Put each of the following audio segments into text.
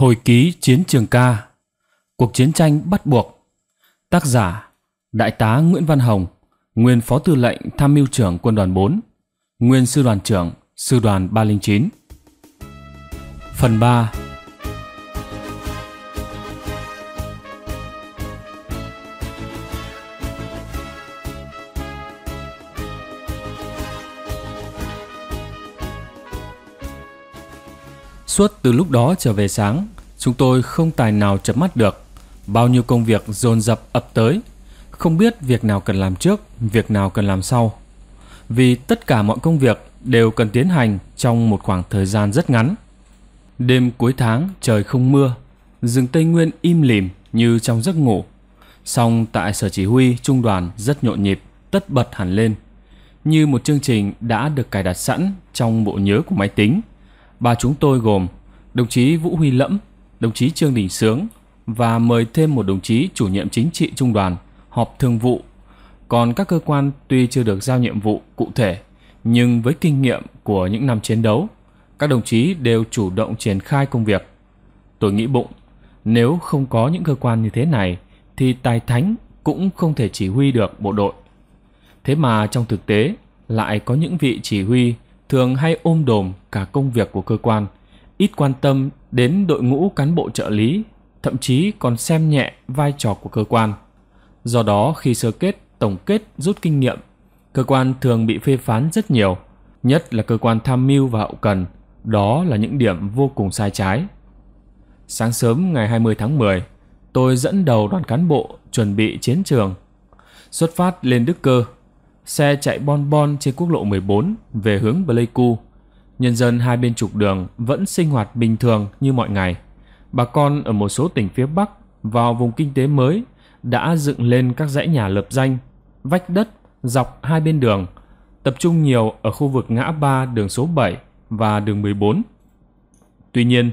Hồi ký Chiến trường ca Cuộc chiến tranh bắt buộc Tác giả Đại tá Nguyễn Văn Hồng Nguyên Phó Tư lệnh Tham mưu trưởng Quân đoàn 4 Nguyên Sư đoàn trưởng Sư đoàn 309 Phần 3 Suốt từ lúc đó trở về sáng, chúng tôi không tài nào chập mắt được. Bao nhiêu công việc dồn dập ập tới, không biết việc nào cần làm trước, việc nào cần làm sau. Vì tất cả mọi công việc đều cần tiến hành trong một khoảng thời gian rất ngắn. Đêm cuối tháng trời không mưa, rừng Tây Nguyên im lìm như trong giấc ngủ. Song tại sở chỉ huy trung đoàn rất nhộn nhịp, tất bật hẳn lên. Như một chương trình đã được cài đặt sẵn trong bộ nhớ của máy tính – Ba chúng tôi gồm đồng chí Vũ Huy Lẫm, đồng chí Trương Đình Sướng và mời thêm một đồng chí chủ nhiệm chính trị trung đoàn họp thường vụ. Còn các cơ quan tuy chưa được giao nhiệm vụ cụ thể, nhưng với kinh nghiệm của những năm chiến đấu, các đồng chí đều chủ động triển khai công việc. Tôi nghĩ bụng, nếu không có những cơ quan như thế này thì tài thánh cũng không thể chỉ huy được bộ đội. Thế mà trong thực tế lại có những vị chỉ huy thường hay ôm đồm cả công việc của cơ quan, ít quan tâm đến đội ngũ cán bộ trợ lý, thậm chí còn xem nhẹ vai trò của cơ quan. Do đó khi sơ kết, tổng kết, rút kinh nghiệm, cơ quan thường bị phê phán rất nhiều, nhất là cơ quan tham mưu và hậu cần, đó là những điểm vô cùng sai trái. Sáng sớm ngày 20 tháng 10, tôi dẫn đầu đoàn cán bộ chuẩn bị chiến trường. Xuất phát lên Đức Cơ Xe chạy bon bon trên quốc lộ 14 về hướng Pleiku. Nhân dân hai bên trục đường vẫn sinh hoạt bình thường như mọi ngày. Bà con ở một số tỉnh phía Bắc vào vùng kinh tế mới đã dựng lên các dãy nhà lập danh, vách đất dọc hai bên đường, tập trung nhiều ở khu vực ngã ba đường số 7 và đường 14. Tuy nhiên,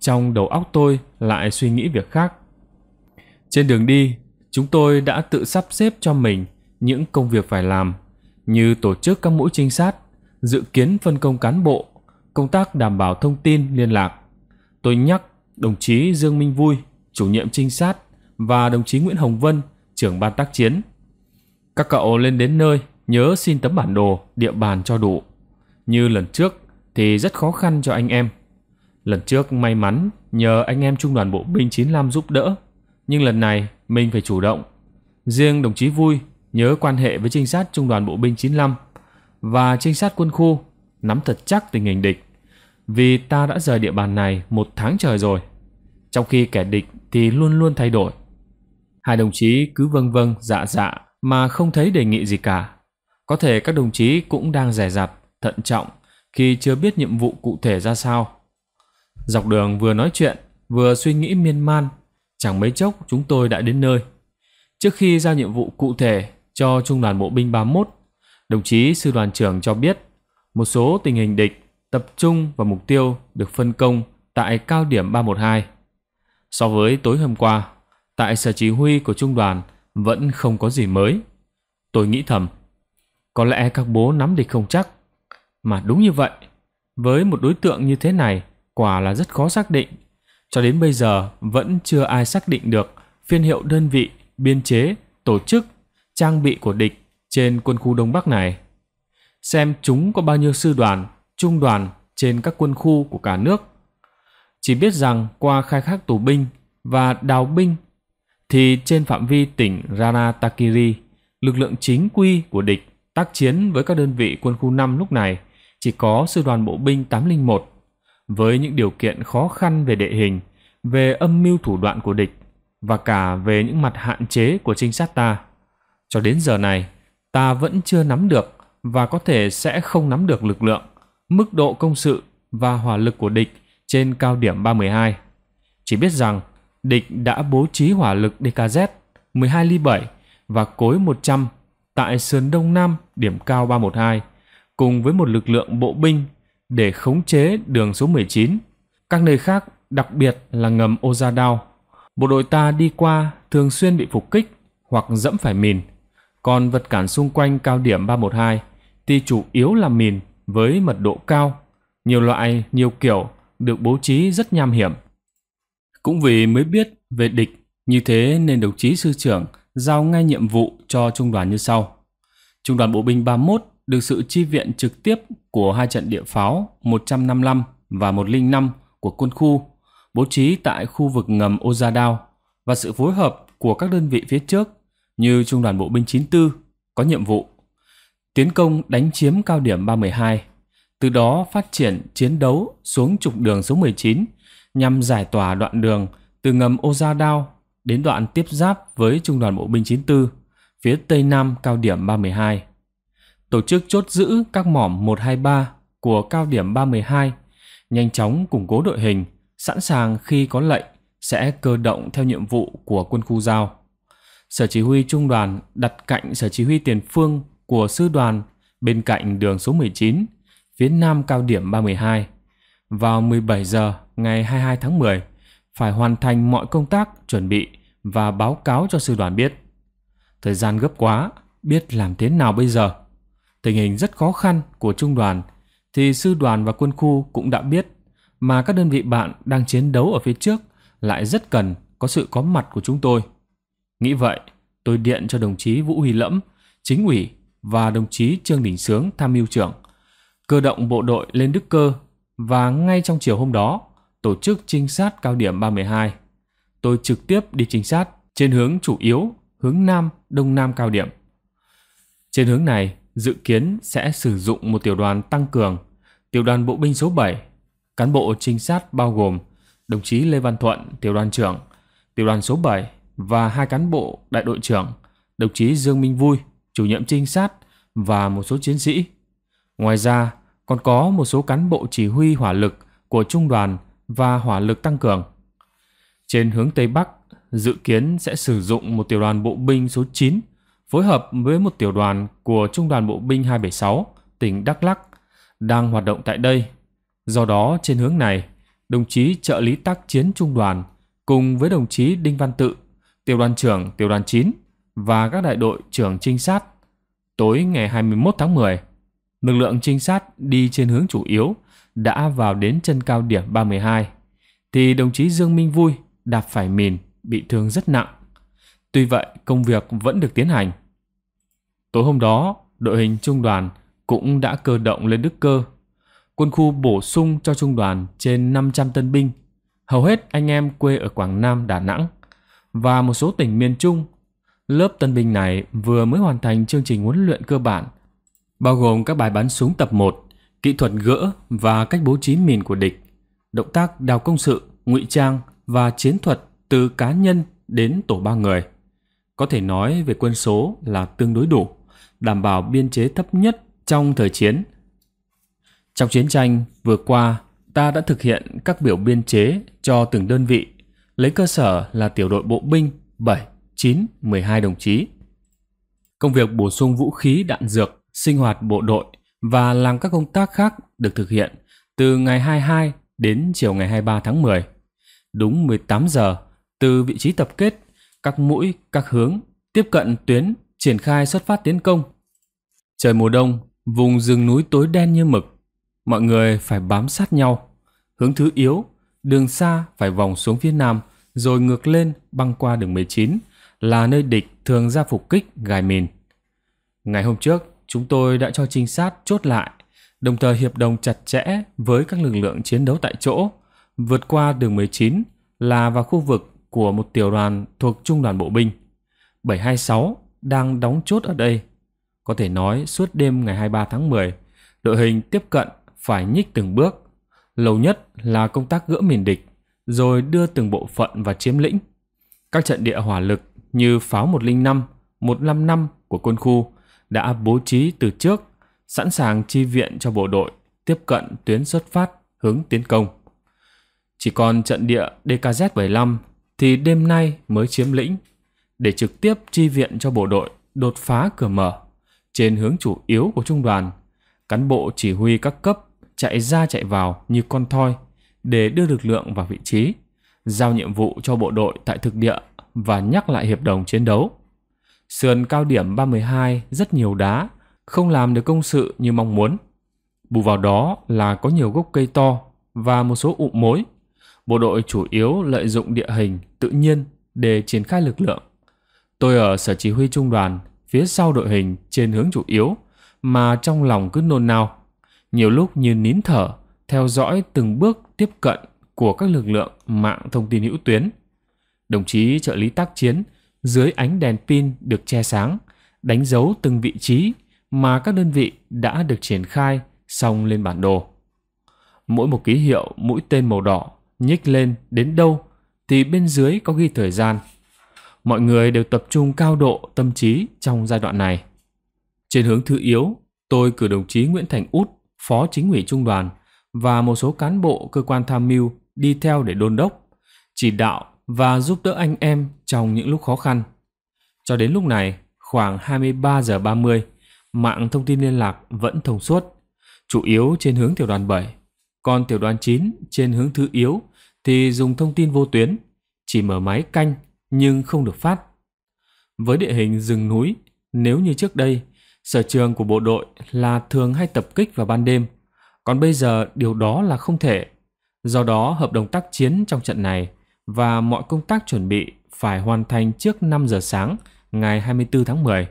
trong đầu óc tôi lại suy nghĩ việc khác. Trên đường đi, chúng tôi đã tự sắp xếp cho mình những công việc phải làm như tổ chức các mũi trinh sát, dự kiến phân công cán bộ, công tác đảm bảo thông tin liên lạc. Tôi nhắc đồng chí Dương Minh Vui, chủ nhiệm trinh sát và đồng chí Nguyễn Hồng Vân, trưởng ban tác chiến. Các cậu lên đến nơi nhớ xin tấm bản đồ, địa bàn cho đủ. Như lần trước thì rất khó khăn cho anh em. Lần trước may mắn nhờ anh em Trung đoàn Bộ binh 95 giúp đỡ, nhưng lần này mình phải chủ động. Riêng đồng chí Vui nhớ quan hệ với trinh sát trung đoàn bộ binh 95 và trinh sát quân khu, nắm thật chắc tình hình địch. Vì ta đã rời địa bàn này một tháng trời rồi, trong khi kẻ địch thì luôn luôn thay đổi. Hai đồng chí cứ vâng vâng dạ dạ mà không thấy đề nghị gì cả. Có thể các đồng chí cũng đang rẻ rặt, thận trọng khi chưa biết nhiệm vụ cụ thể ra sao. Dọc đường vừa nói chuyện, vừa suy nghĩ miên man, chẳng mấy chốc chúng tôi đã đến nơi. Trước khi giao nhiệm vụ cụ thể cho Trung đoàn Bộ binh 31. Đồng chí sư đoàn trưởng cho biết, một số tình hình địch tập trung vào mục tiêu được phân công tại cao điểm 312. So với tối hôm qua, tại sở chỉ huy của trung đoàn vẫn không có gì mới. Tôi nghĩ thầm, có lẽ các bố nắm địch không chắc. Mà đúng như vậy, với một đối tượng như thế này quả là rất khó xác định. Cho đến bây giờ vẫn chưa ai xác định được phiên hiệu đơn vị, biên chế, tổ chức trang bị của địch trên quân khu Đông Bắc này. Xem chúng có bao nhiêu sư đoàn, trung đoàn trên các quân khu của cả nước. Chỉ biết rằng qua khai thác tù binh và đào binh thì trên phạm vi tỉnh Ranatakiri, lực lượng chính quy của địch tác chiến với các đơn vị quân khu 5 lúc này chỉ có sư đoàn bộ binh 801 với những điều kiện khó khăn về địa hình, về âm mưu thủ đoạn của địch và cả về những mặt hạn chế của trinh sát ta. Cho đến giờ này, ta vẫn chưa nắm được và có thể sẽ không nắm được lực lượng, mức độ công sự và hỏa lực của địch trên cao điểm 312. Chỉ biết rằng địch đã bố trí hỏa lực DKZ 12 ly 7 và cối 100 tại sườn đông nam điểm cao 312 cùng với một lực lượng bộ binh để khống chế đường số 19. Các nơi khác, đặc biệt là ngầm Oza bộ đội ta đi qua thường xuyên bị phục kích hoặc dẫm phải mìn còn vật cản xung quanh cao điểm 312 thì chủ yếu là mìn với mật độ cao, nhiều loại, nhiều kiểu được bố trí rất nham hiểm. Cũng vì mới biết về địch, như thế nên đồng chí sư trưởng giao ngay nhiệm vụ cho trung đoàn như sau. Trung đoàn bộ binh 31 được sự chi viện trực tiếp của hai trận địa pháo 155 và 105 của quân khu, bố trí tại khu vực ngầm Ozadao và sự phối hợp của các đơn vị phía trước như Trung đoàn Bộ binh 94 có nhiệm vụ tiến công đánh chiếm cao điểm 312, từ đó phát triển chiến đấu xuống trục đường số 19 nhằm giải tỏa đoạn đường từ ngầm Ô Gia Đao đến đoạn tiếp giáp với Trung đoàn Bộ binh 94 phía tây nam cao điểm 312. Tổ chức chốt giữ các mỏm 123 của cao điểm 312, nhanh chóng củng cố đội hình, sẵn sàng khi có lệnh sẽ cơ động theo nhiệm vụ của quân khu giao sở chỉ huy trung đoàn đặt cạnh sở chỉ huy tiền phương của sư đoàn bên cạnh đường số 19, phía nam cao điểm 32. Vào 17 giờ ngày 22 tháng 10, phải hoàn thành mọi công tác chuẩn bị và báo cáo cho sư đoàn biết. Thời gian gấp quá, biết làm thế nào bây giờ? Tình hình rất khó khăn của trung đoàn thì sư đoàn và quân khu cũng đã biết mà các đơn vị bạn đang chiến đấu ở phía trước lại rất cần có sự có mặt của chúng tôi. Nghĩ vậy, tôi điện cho đồng chí Vũ Huy Lẫm, chính ủy và đồng chí Trương Đình Sướng tham mưu trưởng. Cơ động bộ đội lên Đức Cơ và ngay trong chiều hôm đó tổ chức trinh sát cao điểm 32. Tôi trực tiếp đi trinh sát trên hướng chủ yếu hướng Nam, Đông Nam cao điểm. Trên hướng này, dự kiến sẽ sử dụng một tiểu đoàn tăng cường, tiểu đoàn bộ binh số 7. Cán bộ trinh sát bao gồm đồng chí Lê Văn Thuận, tiểu đoàn trưởng, tiểu đoàn số 7, và hai cán bộ đại đội trưởng, đồng chí Dương Minh Vui, chủ nhiệm trinh sát và một số chiến sĩ. Ngoài ra, còn có một số cán bộ chỉ huy hỏa lực của trung đoàn và hỏa lực tăng cường. Trên hướng Tây Bắc, dự kiến sẽ sử dụng một tiểu đoàn bộ binh số 9 phối hợp với một tiểu đoàn của Trung đoàn Bộ binh 276 tỉnh Đắk Lắc đang hoạt động tại đây. Do đó, trên hướng này, đồng chí trợ lý tác chiến trung đoàn cùng với đồng chí Đinh Văn Tự tiểu đoàn trưởng tiểu đoàn 9 và các đại đội trưởng trinh sát. Tối ngày 21 tháng 10, lực lượng trinh sát đi trên hướng chủ yếu đã vào đến chân cao điểm 32 thì đồng chí Dương Minh Vui đạp phải mìn bị thương rất nặng. Tuy vậy, công việc vẫn được tiến hành. Tối hôm đó, đội hình trung đoàn cũng đã cơ động lên Đức Cơ. Quân khu bổ sung cho trung đoàn trên 500 tân binh, hầu hết anh em quê ở Quảng Nam, Đà Nẵng và một số tỉnh miền Trung. Lớp tân binh này vừa mới hoàn thành chương trình huấn luyện cơ bản, bao gồm các bài bắn súng tập 1, kỹ thuật gỡ và cách bố trí mìn của địch, động tác đào công sự, ngụy trang và chiến thuật từ cá nhân đến tổ ba người. Có thể nói về quân số là tương đối đủ, đảm bảo biên chế thấp nhất trong thời chiến. Trong chiến tranh vừa qua, ta đã thực hiện các biểu biên chế cho từng đơn vị lấy cơ sở là tiểu đội bộ binh 7, 9, 12 đồng chí. Công việc bổ sung vũ khí, đạn dược, sinh hoạt bộ đội và làm các công tác khác được thực hiện từ ngày 22 đến chiều ngày 23 tháng 10. Đúng 18 giờ, từ vị trí tập kết, các mũi, các hướng, tiếp cận tuyến, triển khai xuất phát tiến công. Trời mùa đông, vùng rừng núi tối đen như mực, mọi người phải bám sát nhau. Hướng thứ yếu, đường xa phải vòng xuống phía nam rồi ngược lên băng qua đường 19 là nơi địch thường ra phục kích gài mìn. Ngày hôm trước, chúng tôi đã cho trinh sát chốt lại, đồng thời hiệp đồng chặt chẽ với các lực lượng chiến đấu tại chỗ, vượt qua đường 19 là vào khu vực của một tiểu đoàn thuộc Trung đoàn Bộ binh. 726 đang đóng chốt ở đây. Có thể nói suốt đêm ngày 23 tháng 10, đội hình tiếp cận phải nhích từng bước. Lâu nhất là công tác gỡ mìn địch rồi đưa từng bộ phận và chiếm lĩnh. Các trận địa hỏa lực như pháo 105, 155 của quân khu đã bố trí từ trước, sẵn sàng chi viện cho bộ đội tiếp cận tuyến xuất phát hướng tiến công. Chỉ còn trận địa DKZ-75 thì đêm nay mới chiếm lĩnh để trực tiếp chi viện cho bộ đội đột phá cửa mở trên hướng chủ yếu của trung đoàn. Cán bộ chỉ huy các cấp chạy ra chạy vào như con thoi để đưa lực lượng vào vị trí, giao nhiệm vụ cho bộ đội tại thực địa và nhắc lại hiệp đồng chiến đấu. Sườn cao điểm 32 rất nhiều đá, không làm được công sự như mong muốn. Bù vào đó là có nhiều gốc cây to và một số ụ mối. Bộ đội chủ yếu lợi dụng địa hình tự nhiên để triển khai lực lượng. Tôi ở sở chỉ huy trung đoàn phía sau đội hình trên hướng chủ yếu mà trong lòng cứ nôn nao. Nhiều lúc như nín thở theo dõi từng bước tiếp cận của các lực lượng mạng thông tin hữu tuyến. Đồng chí trợ lý tác chiến dưới ánh đèn pin được che sáng, đánh dấu từng vị trí mà các đơn vị đã được triển khai xong lên bản đồ. Mỗi một ký hiệu mũi tên màu đỏ nhích lên đến đâu thì bên dưới có ghi thời gian. Mọi người đều tập trung cao độ tâm trí trong giai đoạn này. Trên hướng thứ yếu, tôi cử đồng chí Nguyễn Thành Út, Phó Chính ủy Trung đoàn và một số cán bộ cơ quan tham mưu đi theo để đôn đốc, chỉ đạo và giúp đỡ anh em trong những lúc khó khăn. Cho đến lúc này, khoảng 23 giờ 30, mạng thông tin liên lạc vẫn thông suốt, chủ yếu trên hướng tiểu đoàn 7. Còn tiểu đoàn 9 trên hướng thứ yếu thì dùng thông tin vô tuyến, chỉ mở máy canh nhưng không được phát. Với địa hình rừng núi, nếu như trước đây, sở trường của bộ đội là thường hay tập kích vào ban đêm – còn bây giờ điều đó là không thể. Do đó hợp đồng tác chiến trong trận này và mọi công tác chuẩn bị phải hoàn thành trước 5 giờ sáng ngày 24 tháng 10.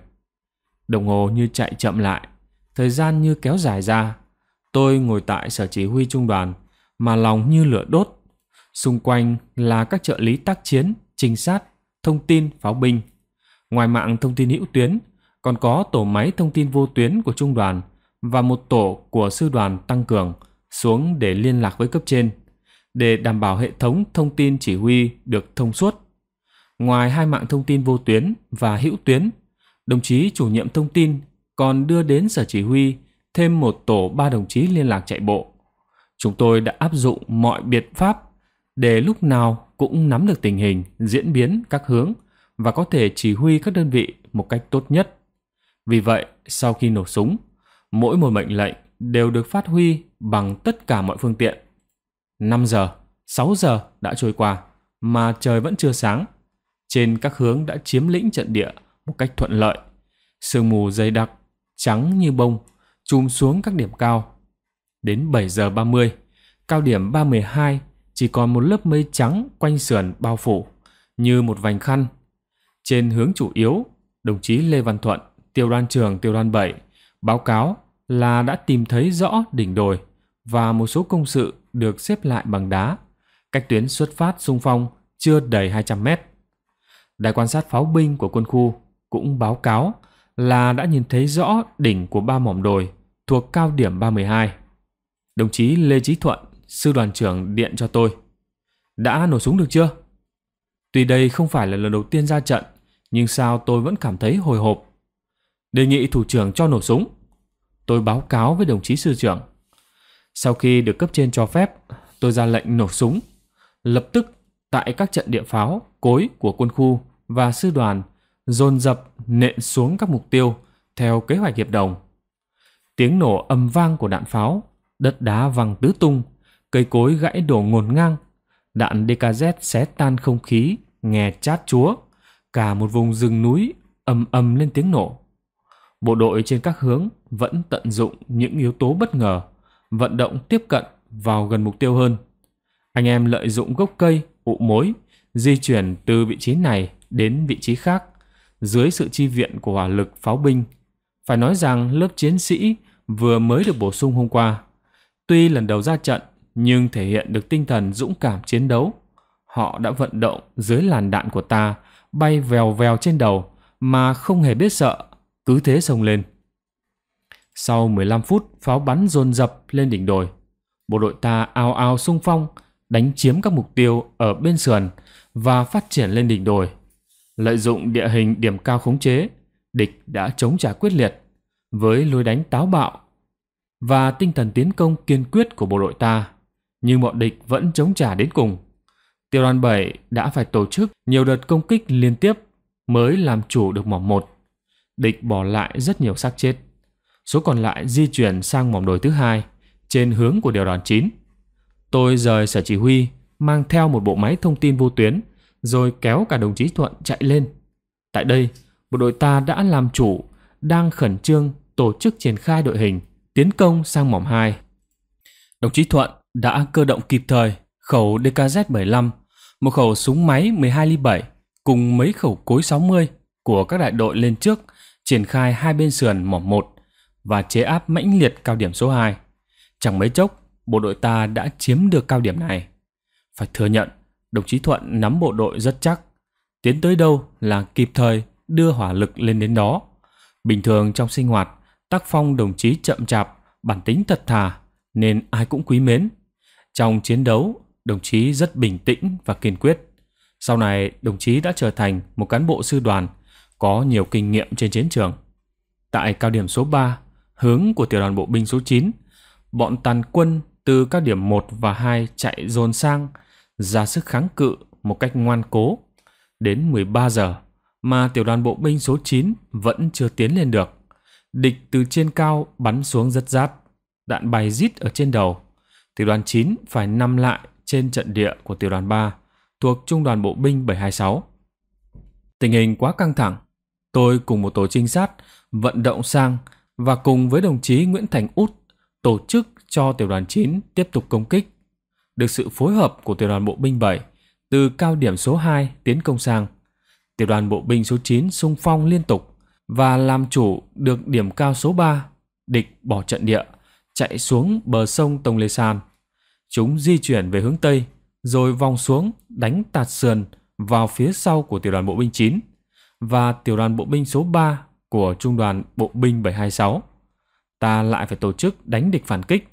Đồng hồ như chạy chậm lại, thời gian như kéo dài ra. Tôi ngồi tại sở chỉ huy trung đoàn mà lòng như lửa đốt. Xung quanh là các trợ lý tác chiến, trinh sát, thông tin, pháo binh. Ngoài mạng thông tin hữu tuyến, còn có tổ máy thông tin vô tuyến của trung đoàn – và một tổ của sư đoàn tăng cường xuống để liên lạc với cấp trên, để đảm bảo hệ thống thông tin chỉ huy được thông suốt. Ngoài hai mạng thông tin vô tuyến và hữu tuyến, đồng chí chủ nhiệm thông tin còn đưa đến sở chỉ huy thêm một tổ ba đồng chí liên lạc chạy bộ. Chúng tôi đã áp dụng mọi biện pháp để lúc nào cũng nắm được tình hình, diễn biến các hướng và có thể chỉ huy các đơn vị một cách tốt nhất. Vì vậy, sau khi nổ súng, mỗi một mệnh lệnh đều được phát huy bằng tất cả mọi phương tiện. 5 giờ, 6 giờ đã trôi qua mà trời vẫn chưa sáng. Trên các hướng đã chiếm lĩnh trận địa một cách thuận lợi. Sương mù dày đặc, trắng như bông, trùm xuống các điểm cao. Đến 7 giờ 30, cao điểm 312 chỉ còn một lớp mây trắng quanh sườn bao phủ như một vành khăn. Trên hướng chủ yếu, đồng chí Lê Văn Thuận, tiêu đoàn trường tiêu đoàn 7 Báo cáo là đã tìm thấy rõ đỉnh đồi và một số công sự được xếp lại bằng đá. Cách tuyến xuất phát xung phong chưa đầy 200 mét. Đài quan sát pháo binh của quân khu cũng báo cáo là đã nhìn thấy rõ đỉnh của ba mỏm đồi thuộc cao điểm 32. Đồng chí Lê Chí Thuận, sư đoàn trưởng điện cho tôi. Đã nổ súng được chưa? Tuy đây không phải là lần đầu tiên ra trận, nhưng sao tôi vẫn cảm thấy hồi hộp đề nghị thủ trưởng cho nổ súng. Tôi báo cáo với đồng chí sư trưởng. Sau khi được cấp trên cho phép, tôi ra lệnh nổ súng. Lập tức tại các trận địa pháo, cối của quân khu và sư đoàn dồn dập nện xuống các mục tiêu theo kế hoạch hiệp đồng. Tiếng nổ âm vang của đạn pháo, đất đá văng tứ tung, cây cối gãy đổ ngổn ngang, đạn DKZ xé tan không khí, nghe chát chúa, cả một vùng rừng núi ầm ầm lên tiếng nổ. Bộ đội trên các hướng vẫn tận dụng những yếu tố bất ngờ, vận động tiếp cận vào gần mục tiêu hơn. Anh em lợi dụng gốc cây, ụ mối, di chuyển từ vị trí này đến vị trí khác, dưới sự chi viện của hỏa lực pháo binh. Phải nói rằng lớp chiến sĩ vừa mới được bổ sung hôm qua. Tuy lần đầu ra trận, nhưng thể hiện được tinh thần dũng cảm chiến đấu. Họ đã vận động dưới làn đạn của ta, bay vèo vèo trên đầu, mà không hề biết sợ cứ thế xông lên. Sau 15 phút pháo bắn dồn dập lên đỉnh đồi, bộ đội ta ao ao sung phong, đánh chiếm các mục tiêu ở bên sườn và phát triển lên đỉnh đồi. Lợi dụng địa hình điểm cao khống chế, địch đã chống trả quyết liệt với lối đánh táo bạo và tinh thần tiến công kiên quyết của bộ đội ta, nhưng bọn địch vẫn chống trả đến cùng. Tiểu đoàn 7 đã phải tổ chức nhiều đợt công kích liên tiếp mới làm chủ được mỏ một địch bỏ lại rất nhiều xác chết. Số còn lại di chuyển sang mỏm đồi thứ hai, trên hướng của điều đoàn 9. Tôi rời sở chỉ huy, mang theo một bộ máy thông tin vô tuyến, rồi kéo cả đồng chí Thuận chạy lên. Tại đây, bộ đội ta đã làm chủ, đang khẩn trương tổ chức triển khai đội hình, tiến công sang mỏm 2. Đồng chí Thuận đã cơ động kịp thời khẩu DKZ-75, một khẩu súng máy 12 ly 7 cùng mấy khẩu cối 60 của các đại đội lên trước – triển khai hai bên sườn mỏm 1 và chế áp mãnh liệt cao điểm số 2. Chẳng mấy chốc, bộ đội ta đã chiếm được cao điểm này. Phải thừa nhận, đồng chí Thuận nắm bộ đội rất chắc, tiến tới đâu là kịp thời đưa hỏa lực lên đến đó. Bình thường trong sinh hoạt, tác phong đồng chí chậm chạp, bản tính thật thà nên ai cũng quý mến. Trong chiến đấu, đồng chí rất bình tĩnh và kiên quyết. Sau này, đồng chí đã trở thành một cán bộ sư đoàn có nhiều kinh nghiệm trên chiến trường. Tại cao điểm số 3, hướng của tiểu đoàn bộ binh số 9, bọn tàn quân từ các điểm 1 và 2 chạy dồn sang, ra sức kháng cự một cách ngoan cố. Đến 13 giờ mà tiểu đoàn bộ binh số 9 vẫn chưa tiến lên được. Địch từ trên cao bắn xuống rất giáp, đạn bay rít ở trên đầu. Tiểu đoàn 9 phải nằm lại trên trận địa của tiểu đoàn 3 thuộc Trung đoàn Bộ binh 726. Tình hình quá căng thẳng, Tôi cùng một tổ trinh sát vận động sang và cùng với đồng chí Nguyễn Thành Út tổ chức cho tiểu đoàn 9 tiếp tục công kích. Được sự phối hợp của tiểu đoàn bộ binh 7 từ cao điểm số 2 tiến công sang, tiểu đoàn bộ binh số 9 xung phong liên tục và làm chủ được điểm cao số 3, địch bỏ trận địa, chạy xuống bờ sông Tông Lê San. Chúng di chuyển về hướng Tây, rồi vòng xuống đánh tạt sườn vào phía sau của tiểu đoàn bộ binh 9 và tiểu đoàn bộ binh số 3 của trung đoàn bộ binh 726. Ta lại phải tổ chức đánh địch phản kích,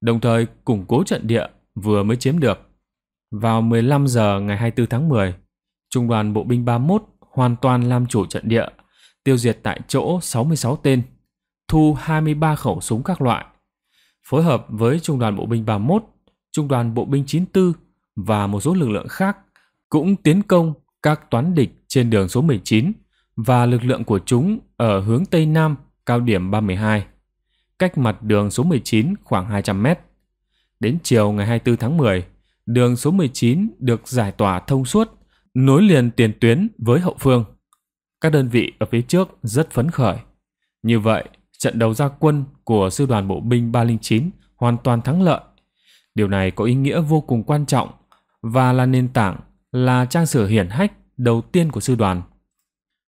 đồng thời củng cố trận địa vừa mới chiếm được. Vào 15 giờ ngày 24 tháng 10, trung đoàn bộ binh 31 hoàn toàn làm chủ trận địa, tiêu diệt tại chỗ 66 tên, thu 23 khẩu súng các loại. Phối hợp với trung đoàn bộ binh 31, trung đoàn bộ binh 94 và một số lực lượng khác cũng tiến công các toán địch trên đường số 19 và lực lượng của chúng ở hướng Tây Nam cao điểm 32, cách mặt đường số 19 khoảng 200 mét. Đến chiều ngày 24 tháng 10, đường số 19 được giải tỏa thông suốt, nối liền tiền tuyến với hậu phương. Các đơn vị ở phía trước rất phấn khởi. Như vậy, trận đầu gia quân của sư đoàn bộ binh 309 hoàn toàn thắng lợi. Điều này có ý nghĩa vô cùng quan trọng và là nền tảng, là trang sử hiển hách đầu tiên của sư đoàn.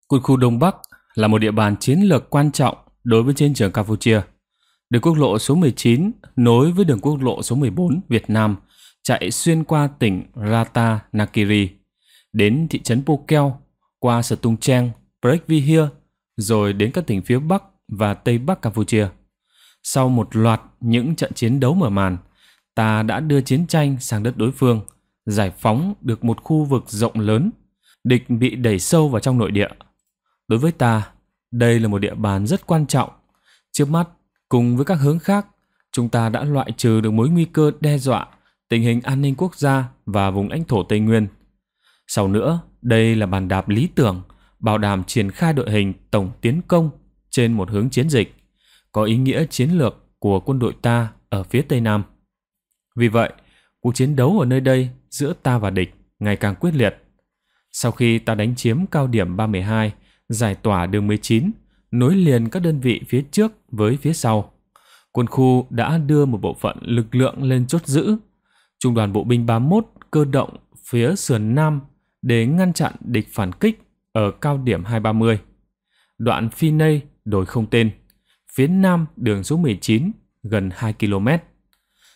Quân khu Đông Bắc là một địa bàn chiến lược quan trọng đối với chiến trường Campuchia. Đường quốc lộ số 19 nối với đường quốc lộ số 14 Việt Nam chạy xuyên qua tỉnh Rata Nakiri đến thị trấn Pokeo, qua Sở Tung Trang, Brekvihia, rồi đến các tỉnh phía Bắc và Tây Bắc Campuchia. Sau một loạt những trận chiến đấu mở màn, ta đã đưa chiến tranh sang đất đối phương, giải phóng được một khu vực rộng lớn địch bị đẩy sâu vào trong nội địa. Đối với ta, đây là một địa bàn rất quan trọng. Trước mắt, cùng với các hướng khác, chúng ta đã loại trừ được mối nguy cơ đe dọa tình hình an ninh quốc gia và vùng lãnh thổ Tây Nguyên. Sau nữa, đây là bàn đạp lý tưởng, bảo đảm triển khai đội hình tổng tiến công trên một hướng chiến dịch, có ý nghĩa chiến lược của quân đội ta ở phía Tây Nam. Vì vậy, cuộc chiến đấu ở nơi đây giữa ta và địch ngày càng quyết liệt sau khi ta đánh chiếm cao điểm 32, giải tỏa đường 19, nối liền các đơn vị phía trước với phía sau, quân khu đã đưa một bộ phận lực lượng lên chốt giữ. Trung đoàn bộ binh 31 cơ động phía sườn nam để ngăn chặn địch phản kích ở cao điểm 230. Đoạn phi nây đồi không tên, phía nam đường số 19 gần 2 km.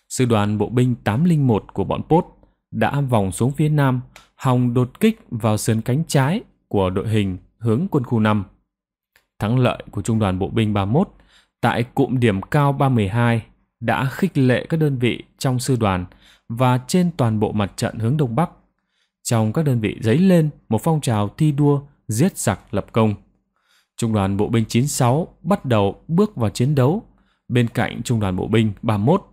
Sư đoàn bộ binh 801 của bọn Pốt đã vòng xuống phía nam Hòng đột kích vào sườn cánh trái của đội hình hướng quân khu 5. Thắng lợi của Trung đoàn Bộ binh 31 tại cụm điểm cao 312 đã khích lệ các đơn vị trong sư đoàn và trên toàn bộ mặt trận hướng Đông Bắc. Trong các đơn vị dấy lên một phong trào thi đua giết giặc lập công. Trung đoàn Bộ binh 96 bắt đầu bước vào chiến đấu bên cạnh Trung đoàn Bộ binh 31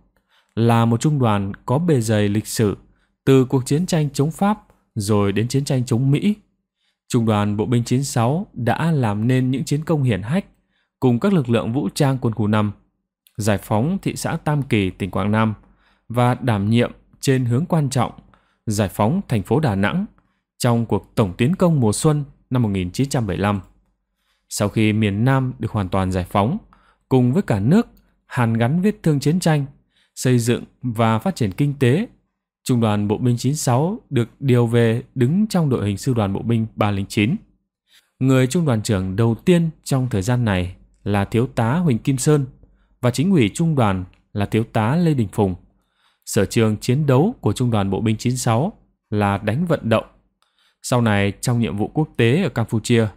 là một trung đoàn có bề dày lịch sử từ cuộc chiến tranh chống Pháp rồi đến chiến tranh chống Mỹ. Trung đoàn Bộ binh 96 đã làm nên những chiến công hiển hách cùng các lực lượng vũ trang quân khu 5, giải phóng thị xã Tam Kỳ, tỉnh Quảng Nam và đảm nhiệm trên hướng quan trọng giải phóng thành phố Đà Nẵng trong cuộc tổng tiến công mùa xuân năm 1975. Sau khi miền Nam được hoàn toàn giải phóng, cùng với cả nước hàn gắn vết thương chiến tranh, xây dựng và phát triển kinh tế Trung đoàn Bộ binh 96 được điều về đứng trong đội hình sư đoàn Bộ binh 309. Người trung đoàn trưởng đầu tiên trong thời gian này là Thiếu tá Huỳnh Kim Sơn và chính ủy trung đoàn là Thiếu tá Lê Đình Phùng. Sở trường chiến đấu của Trung đoàn Bộ binh 96 là đánh vận động. Sau này trong nhiệm vụ quốc tế ở Campuchia,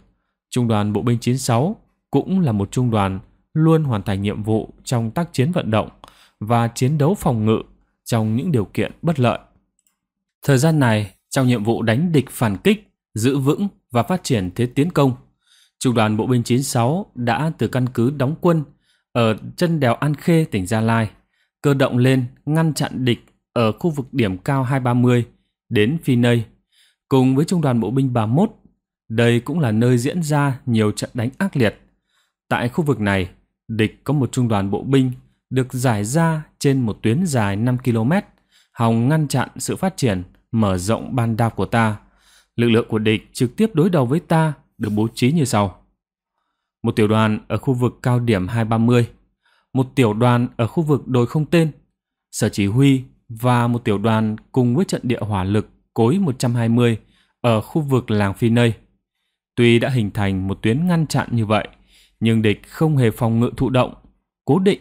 Trung đoàn Bộ binh 96 cũng là một trung đoàn luôn hoàn thành nhiệm vụ trong tác chiến vận động và chiến đấu phòng ngự trong những điều kiện bất lợi. Thời gian này, trong nhiệm vụ đánh địch phản kích, giữ vững và phát triển thế tiến công, Trung đoàn Bộ binh 96 đã từ căn cứ đóng quân ở chân đèo An Khê, tỉnh Gia Lai, cơ động lên ngăn chặn địch ở khu vực điểm cao 230 đến Phi Nây, cùng với Trung đoàn Bộ binh 31. Đây cũng là nơi diễn ra nhiều trận đánh ác liệt. Tại khu vực này, địch có một trung đoàn bộ binh được giải ra trên một tuyến dài 5 km, hòng ngăn chặn sự phát triển, mở rộng ban đao của ta. Lực lượng của địch trực tiếp đối đầu với ta được bố trí như sau. Một tiểu đoàn ở khu vực cao điểm 230, một tiểu đoàn ở khu vực đồi không tên, sở chỉ huy và một tiểu đoàn cùng với trận địa hỏa lực cối 120 ở khu vực làng Phi Nây. Tuy đã hình thành một tuyến ngăn chặn như vậy, nhưng địch không hề phòng ngự thụ động, cố định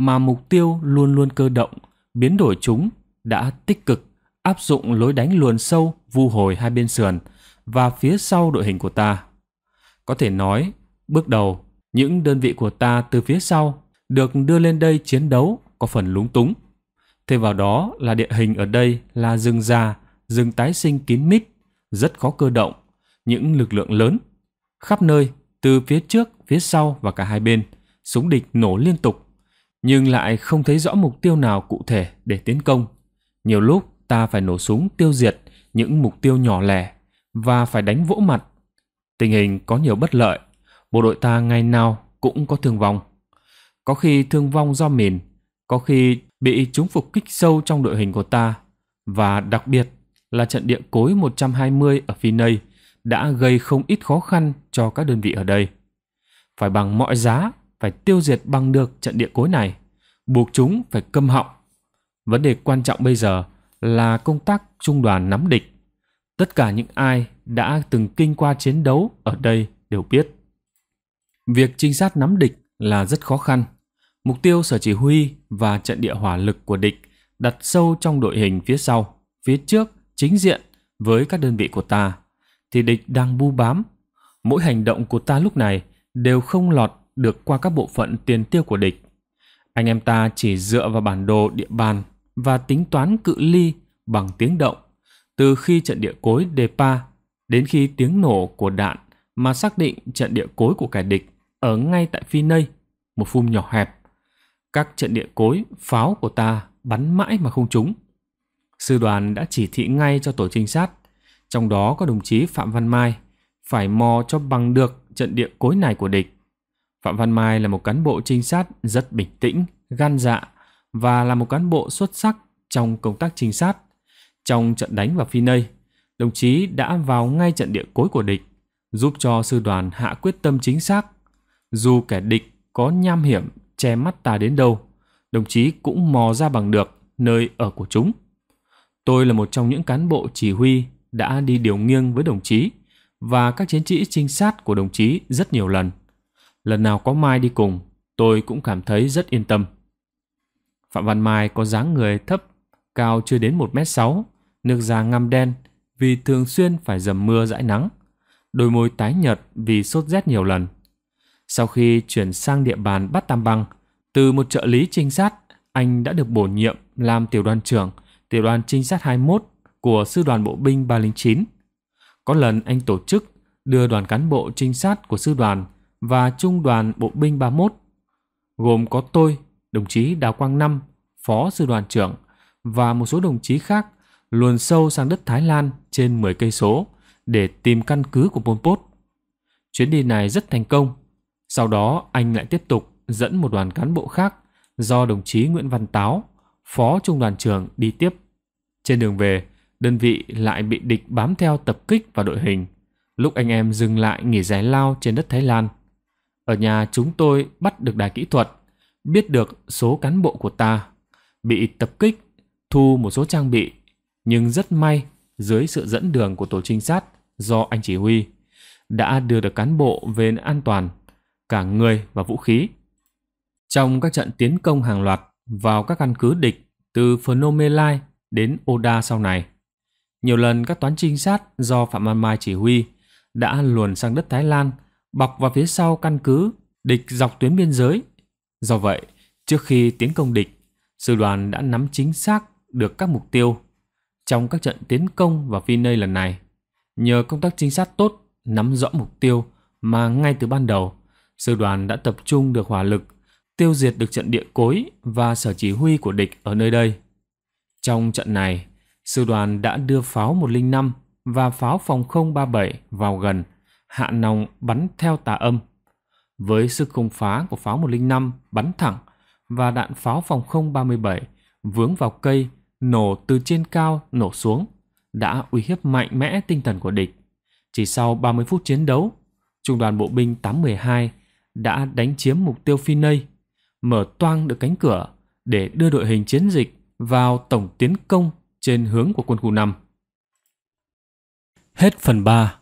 mà mục tiêu luôn luôn cơ động, biến đổi chúng đã tích cực áp dụng lối đánh luồn sâu vu hồi hai bên sườn và phía sau đội hình của ta. Có thể nói, bước đầu, những đơn vị của ta từ phía sau được đưa lên đây chiến đấu có phần lúng túng. Thêm vào đó là địa hình ở đây là rừng già, rừng tái sinh kín mít, rất khó cơ động, những lực lượng lớn. Khắp nơi, từ phía trước, phía sau và cả hai bên, súng địch nổ liên tục nhưng lại không thấy rõ mục tiêu nào cụ thể để tiến công. Nhiều lúc ta phải nổ súng tiêu diệt những mục tiêu nhỏ lẻ và phải đánh vỗ mặt. Tình hình có nhiều bất lợi, bộ đội ta ngày nào cũng có thương vong. Có khi thương vong do mìn, có khi bị chúng phục kích sâu trong đội hình của ta và đặc biệt là trận địa cối 120 ở phía Nây đã gây không ít khó khăn cho các đơn vị ở đây. Phải bằng mọi giá phải tiêu diệt bằng được trận địa cối này, buộc chúng phải câm họng. Vấn đề quan trọng bây giờ là công tác trung đoàn nắm địch. Tất cả những ai đã từng kinh qua chiến đấu ở đây đều biết. Việc trinh sát nắm địch là rất khó khăn. Mục tiêu sở chỉ huy và trận địa hỏa lực của địch đặt sâu trong đội hình phía sau, phía trước, chính diện với các đơn vị của ta, thì địch đang bu bám. Mỗi hành động của ta lúc này đều không lọt được qua các bộ phận tiền tiêu của địch. Anh em ta chỉ dựa vào bản đồ địa bàn và tính toán cự ly bằng tiếng động từ khi trận địa cối Depa đến khi tiếng nổ của đạn mà xác định trận địa cối của kẻ địch ở ngay tại Phi Nây, một phum nhỏ hẹp. Các trận địa cối pháo của ta bắn mãi mà không trúng. Sư đoàn đã chỉ thị ngay cho tổ trinh sát, trong đó có đồng chí Phạm Văn Mai, phải mò cho bằng được trận địa cối này của địch. Phạm Văn Mai là một cán bộ trinh sát rất bình tĩnh, gan dạ và là một cán bộ xuất sắc trong công tác trinh sát. Trong trận đánh vào Phi Nây, đồng chí đã vào ngay trận địa cối của địch, giúp cho sư đoàn hạ quyết tâm chính xác. Dù kẻ địch có nham hiểm che mắt ta đến đâu, đồng chí cũng mò ra bằng được nơi ở của chúng. Tôi là một trong những cán bộ chỉ huy đã đi điều nghiêng với đồng chí và các chiến sĩ trinh sát của đồng chí rất nhiều lần lần nào có Mai đi cùng, tôi cũng cảm thấy rất yên tâm. Phạm Văn Mai có dáng người thấp, cao chưa đến 1m6, nước da ngăm đen vì thường xuyên phải dầm mưa dãi nắng, đôi môi tái nhợt vì sốt rét nhiều lần. Sau khi chuyển sang địa bàn Bát Tam Băng, từ một trợ lý trinh sát, anh đã được bổ nhiệm làm tiểu đoàn trưởng tiểu đoàn trinh sát 21 của sư đoàn bộ binh 309. Có lần anh tổ chức đưa đoàn cán bộ trinh sát của sư đoàn và Trung đoàn Bộ binh 31, gồm có tôi, đồng chí Đào Quang Năm, Phó Sư đoàn trưởng và một số đồng chí khác luồn sâu sang đất Thái Lan trên 10 cây số để tìm căn cứ của Pol Pot. Chuyến đi này rất thành công. Sau đó anh lại tiếp tục dẫn một đoàn cán bộ khác do đồng chí Nguyễn Văn Táo, Phó Trung đoàn trưởng đi tiếp. Trên đường về, đơn vị lại bị địch bám theo tập kích và đội hình. Lúc anh em dừng lại nghỉ giải lao trên đất Thái Lan – ở nhà chúng tôi bắt được đài kỹ thuật, biết được số cán bộ của ta, bị tập kích, thu một số trang bị, nhưng rất may dưới sự dẫn đường của tổ trinh sát do anh chỉ huy, đã đưa được cán bộ về an toàn, cả người và vũ khí. Trong các trận tiến công hàng loạt vào các căn cứ địch từ Phnom Phnomelai đến Oda sau này, nhiều lần các toán trinh sát do Phạm An Mai chỉ huy đã luồn sang đất Thái Lan bọc vào phía sau căn cứ địch dọc tuyến biên giới. Do vậy, trước khi tiến công địch, sư đoàn đã nắm chính xác được các mục tiêu trong các trận tiến công vào Phi Nơi lần này. Nhờ công tác trinh sát tốt, nắm rõ mục tiêu mà ngay từ ban đầu, sư đoàn đã tập trung được hỏa lực, tiêu diệt được trận địa cối và sở chỉ huy của địch ở nơi đây. Trong trận này, sư đoàn đã đưa pháo 105 và pháo phòng không 37 vào gần hạ nòng bắn theo tà âm. Với sức không phá của pháo 105 bắn thẳng và đạn pháo phòng không 37 vướng vào cây, nổ từ trên cao nổ xuống, đã uy hiếp mạnh mẽ tinh thần của địch. Chỉ sau 30 phút chiến đấu, trung đoàn bộ binh 812 đã đánh chiếm mục tiêu Phi Nây, mở toang được cánh cửa để đưa đội hình chiến dịch vào tổng tiến công trên hướng của quân khu 5. Hết phần 3